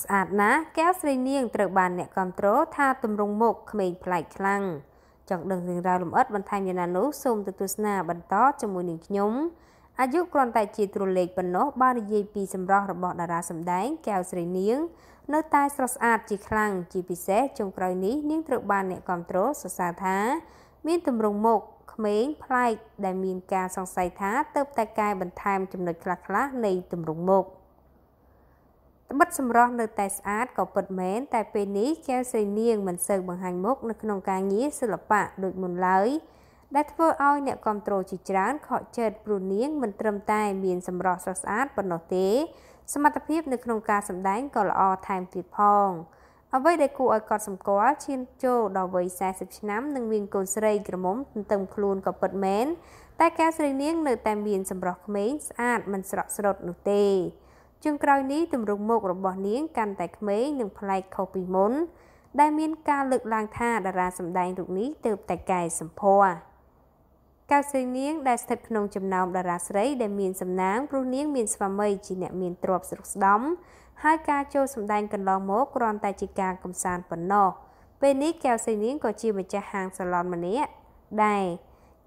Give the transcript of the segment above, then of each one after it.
ស្អាតណាស់កែវស្រីនាងត្រូវបានអ្នកគ្រប់គ្រងថាទម្រង់មុខក្មេងប្លែកខ្លាំងចង់ដឹងរឿងរ៉ាវលម្អិតបន្ថែមយ៉ាងណានោះសូមទៅទស្សនាបន្តជាមួយនឹងខ្ញុំអាយុគ្រាន់តែជាទ្រលេខប៉ុណ្ណោះបាននិយាយពីសម្រស់របស់តារាសម្ដែងកែវស្រីនាង នៅតែស្រស់ស្អាតជាខ្លាំងជាពិសេសចុងក្រោយនេះនាងត្រូវបានអ្នកគ្រប់គ្រងសរសើរថាមានទម្រង់មុខក្មេងប្លែកដែលមានការសង្ស័យថាទៅតែកែបន្ថែមចំណុចខ្លះៗនៃទម្រង់មុខ។ត្បិតសម្រស់នៅតែស្អាតក៏ពិតមែនតែពេលនេះកែវស្រីនាងមិនសូវបង្ហាញមុខនៅក្នុងការងារសិល្បៈដូចមុនឡើយ ដែលធ្វើឲ្យអ្នកគ្រប់គ្រងជាច្រើនខកចិត្តព្រោះនាងមិនត្រឹមតែមានសម្រស់ស្រស់ស្អាតប៉ុណ្ណោះទេ សមត្ថភាពនៅក្នុងការសម្ដែងក៏ល្អថែមទៀតផងអ្វីដែលគួរឲ្យកត់សម្គាល់ឈានចូលដល់វ័យ40ឆ្នាំនិងមានកូនស្រីក្រមុំទន្ទឹមខ្លួនក៏ពិតមែនតែការស្រីនាងនៅតែមានសម្រស់ក្មេងស្អាតមិនស្រក់ស្រុតនោះទេជាងក្រោយនេះទម្រង់មុខរបស់នាងកាន់តែក្មេងនិងប្លែកខុសពីមុន ដែលមាន ការលើកឡើងថាតារាសម្ដែងរូបនេះទើបតែកែសម្ផស្សកៅស៊ូនាងដែលស្ថិតក្នុងចំណោមតារាស្រីដែលមានសំណាងព្រោះនាង មានស្វាមីជាអ្នកមានទ្រព្យស្រុកស្ដំហើយការចូលសម្ដែងកន្លងមកគ្រាន់តែជាការកំសាន្តប៉ុណ្ណោះពេលនេះកៅស៊ូនាងក៏ជាម្ចាស់ហាងសាឡុនម្នាក់ដែរ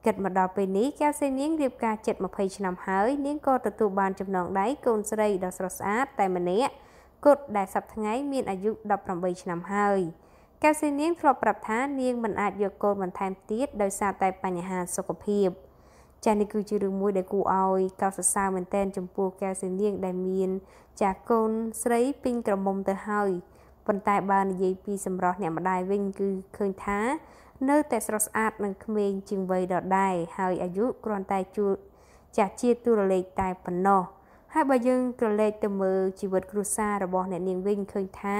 គិតមកដល់ពេលនេះកែវសីនាងរៀបការចិត្ត20ឆ្នាំហើយ នាងក៏ទទួលបានចំណងដៃកូនស្រីដ៏ស្រស់ស្អាត តែម្នាក់គត់ដែលសប្តាហ៍មានអាយុ18ឆ្នាំហើយកែវសីនាងធ្លាប់ប្រាប់ថានាងមិនអាចយកកូនបន្ថែមទៀតដោយសារតែបញ្ហាសុខភាពចានេះគឺជារឿងមួយដែលគួរឲ្យកោតសរសើរមែនទែនចំពោះកែវសីនាងដែលមានចាកូនស្រីពេញក្រមុំទៅហើយប៉ុន្តែបើនិយាយពីសម្រស់អ្នកម្ដាយវិញគឺឃើញថានៅតែស្រស់ស្អាតនិងក្មេងជាងវ័យដដែលហើយអាយុគ្រាន់តែជួចាស់ជាទូរលេខតែប៉ុណ្ណោះហើយបើយើងក្រឡេកទៅមើលជីវិតគ្រួសាររបស់អ្នកនាងវិញឃើញថា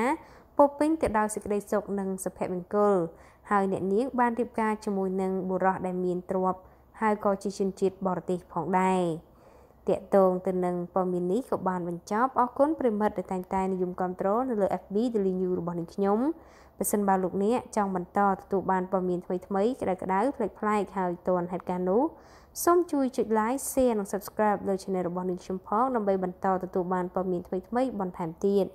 ពោពេញទៅដោយសេចក្តីសុខនិងសុភមង្គលហើយអ្នកនាងបានរៀបការជាមួយនឹងបុរសដែលមានទ្រព្យហើយក៏ជាជនជាតិបរទេសផងដែរ។តកតងទៅនឹងព័ត៌មាននេះក៏បានបញ្ចប់អរគុណប្រិមិត្តដែលតែងតែនិយមគ្រប់គ្រងនៅលើ FB Daily News របស់នាងខ្ញុំបើសិនបើលោកអ្នកចង់បន្តទទួលបានព័ត៌មានថ្មីៗក្តៅក្តៅផ្លេចផ្លែកហើយទាន់ហេតុការណ៍នោះសូមជួយចុច like share និង subscribe លើ channel របស់នាងខ្ញុំផងដើម្បីបន្តទទួលបានព័ត៌មានថ្មីៗបន្ថែមទៀត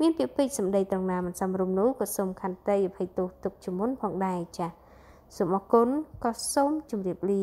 មានពាក្យពេចន៍សម្ដីត្រង់ណាមិនសមរម្យនោះក៏សូមខន្តីអភ័យទោសទុកជាមុនផងដែរចា៎សូមអរគុណក៏សូមជម្រាបលា